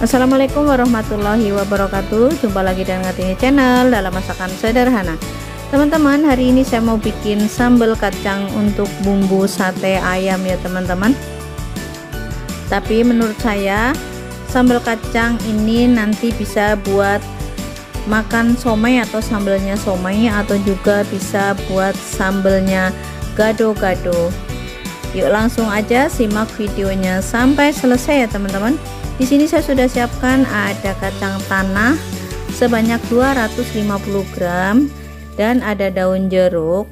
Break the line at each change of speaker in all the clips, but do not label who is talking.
Assalamualaikum warahmatullahi wabarakatuh Jumpa lagi dengan Ngatini Channel dalam masakan sederhana Teman-teman hari ini saya mau bikin sambal kacang untuk bumbu sate ayam ya teman-teman Tapi menurut saya sambal kacang ini nanti bisa buat makan somai atau sambalnya somai atau juga bisa buat sambalnya gado-gado Yuk langsung aja simak videonya sampai selesai ya teman-teman di sini saya sudah siapkan ada kacang tanah sebanyak 250 gram dan ada daun jeruk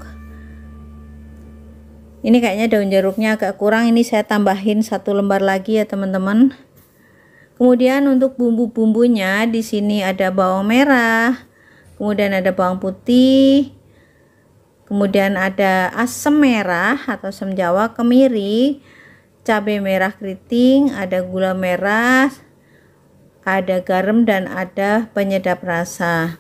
ini kayaknya daun jeruknya agak kurang ini saya tambahin satu lembar lagi ya teman-teman kemudian untuk bumbu-bumbunya di sini ada bawang merah kemudian ada bawang putih kemudian ada asam merah atau asam jawa kemiri cabai merah keriting, ada gula merah, ada garam dan ada penyedap rasa.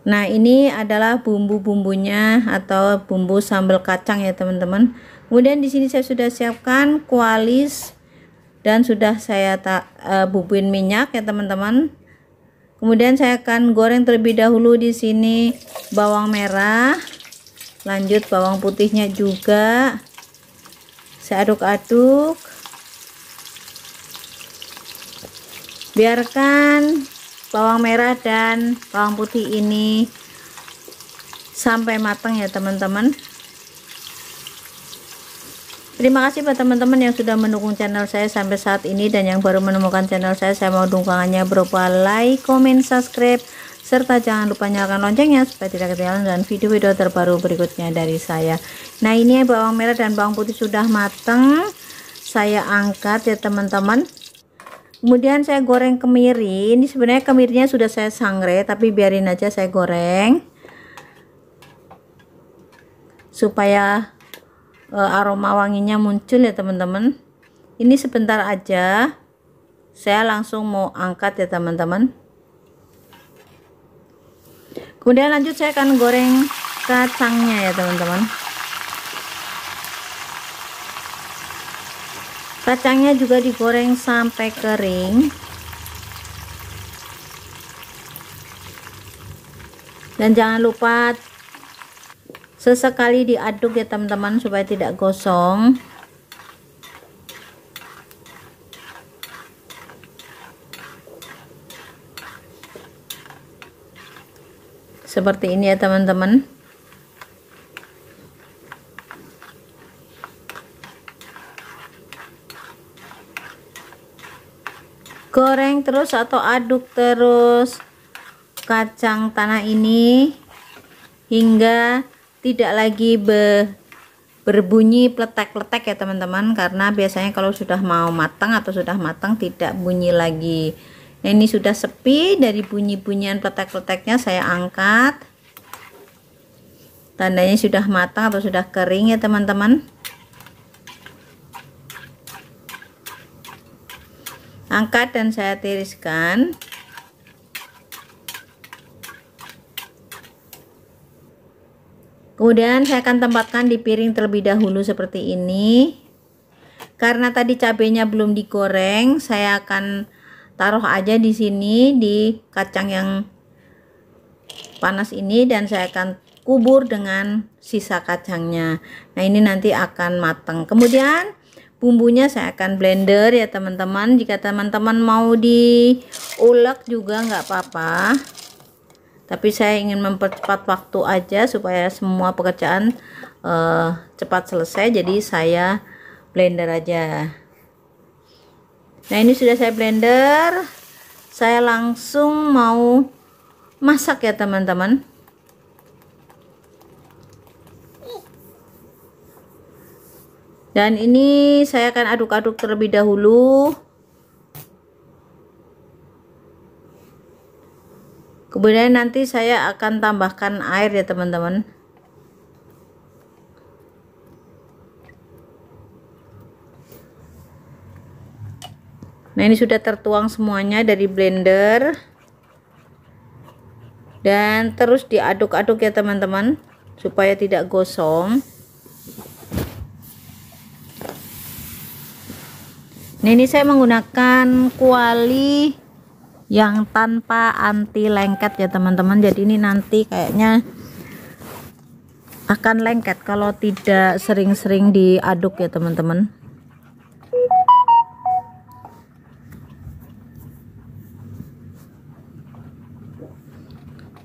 Nah, ini adalah bumbu-bumbunya atau bumbu sambal kacang ya, teman-teman. Kemudian di sini saya sudah siapkan kualis dan sudah saya tak uh, e, bubuin minyak ya, teman-teman. Kemudian saya akan goreng terlebih dahulu di sini bawang merah. Lanjut bawang putihnya juga saya aduk-aduk biarkan bawang merah dan bawang putih ini sampai matang ya teman-teman terima kasih buat teman-teman yang sudah mendukung channel saya sampai saat ini dan yang baru menemukan channel saya saya mau dukungannya berupa like, comment, subscribe serta jangan lupa nyalakan loncengnya supaya tidak ketinggalan dan video-video terbaru berikutnya dari saya nah ini ya, bawang merah dan bawang putih sudah matang saya angkat ya teman-teman kemudian saya goreng kemiri ini sebenarnya kemirinya sudah saya sangrai tapi biarin aja saya goreng supaya e, aroma wanginya muncul ya teman-teman ini sebentar aja saya langsung mau angkat ya teman-teman kemudian lanjut saya akan goreng kacangnya ya teman-teman kacangnya juga digoreng sampai kering dan jangan lupa sesekali diaduk ya teman-teman supaya tidak gosong seperti ini ya teman-teman goreng terus atau aduk terus kacang tanah ini hingga tidak lagi be, berbunyi peletek-peletek ya teman-teman karena biasanya kalau sudah mau matang atau sudah matang tidak bunyi lagi Nah, ini sudah sepi dari bunyi-bunyian peletek-peleteknya saya angkat. Tandanya sudah matang atau sudah kering ya, teman-teman. Angkat dan saya tiriskan. Kemudian saya akan tempatkan di piring terlebih dahulu seperti ini. Karena tadi cabenya belum digoreng, saya akan taruh aja di sini di kacang yang panas ini dan saya akan kubur dengan sisa kacangnya nah ini nanti akan matang kemudian bumbunya saya akan blender ya teman-teman jika teman-teman mau diulek juga nggak apa-apa tapi saya ingin mempercepat waktu aja supaya semua pekerjaan uh, cepat selesai jadi saya blender aja nah ini sudah saya blender saya langsung mau masak ya teman-teman dan ini saya akan aduk-aduk terlebih dahulu kemudian nanti saya akan tambahkan air ya teman-teman nah ini sudah tertuang semuanya dari blender dan terus diaduk-aduk ya teman-teman supaya tidak gosong nah ini saya menggunakan kuali yang tanpa anti lengket ya teman-teman jadi ini nanti kayaknya akan lengket kalau tidak sering-sering diaduk ya teman-teman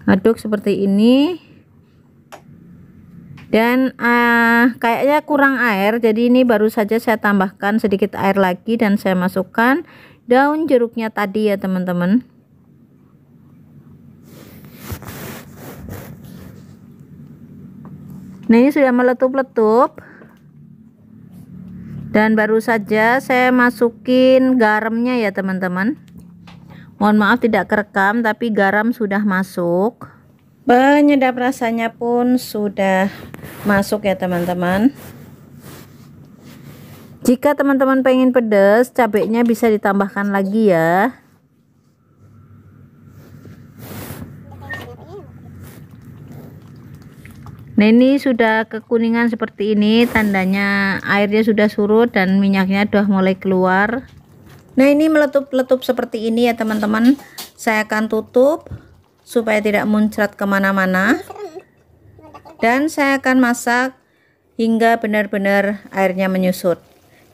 aduk seperti ini dan uh, kayaknya kurang air jadi ini baru saja saya tambahkan sedikit air lagi dan saya masukkan daun jeruknya tadi ya teman-teman nah ini sudah meletup-letup dan baru saja saya masukin garamnya ya teman-teman Mohon maaf tidak kerekam tapi garam sudah masuk. Penyedap rasanya pun sudah masuk ya teman-teman. Jika teman-teman pengen pedas, cabenya bisa ditambahkan lagi ya. Nah ini sudah kekuningan seperti ini, tandanya airnya sudah surut dan minyaknya sudah mulai keluar nah ini meletup-letup seperti ini ya teman-teman saya akan tutup supaya tidak muncrat kemana-mana dan saya akan masak hingga benar-benar airnya menyusut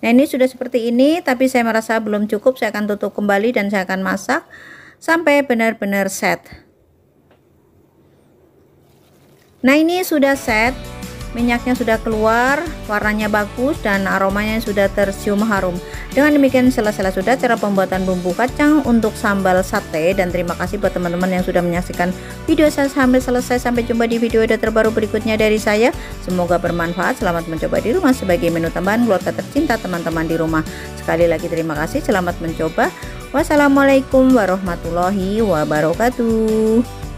nah ini sudah seperti ini tapi saya merasa belum cukup saya akan tutup kembali dan saya akan masak sampai benar-benar set nah ini sudah set minyaknya sudah keluar warnanya bagus dan aromanya sudah tercium harum dengan demikian selesai sudah cara pembuatan bumbu kacang untuk sambal sate dan terima kasih buat teman-teman yang sudah menyaksikan video saya sampai selesai sampai jumpa di video ada terbaru berikutnya dari saya semoga bermanfaat selamat mencoba di rumah sebagai menu tambahan keluarga tercinta teman-teman di rumah sekali lagi terima kasih selamat mencoba wassalamualaikum warahmatullahi wabarakatuh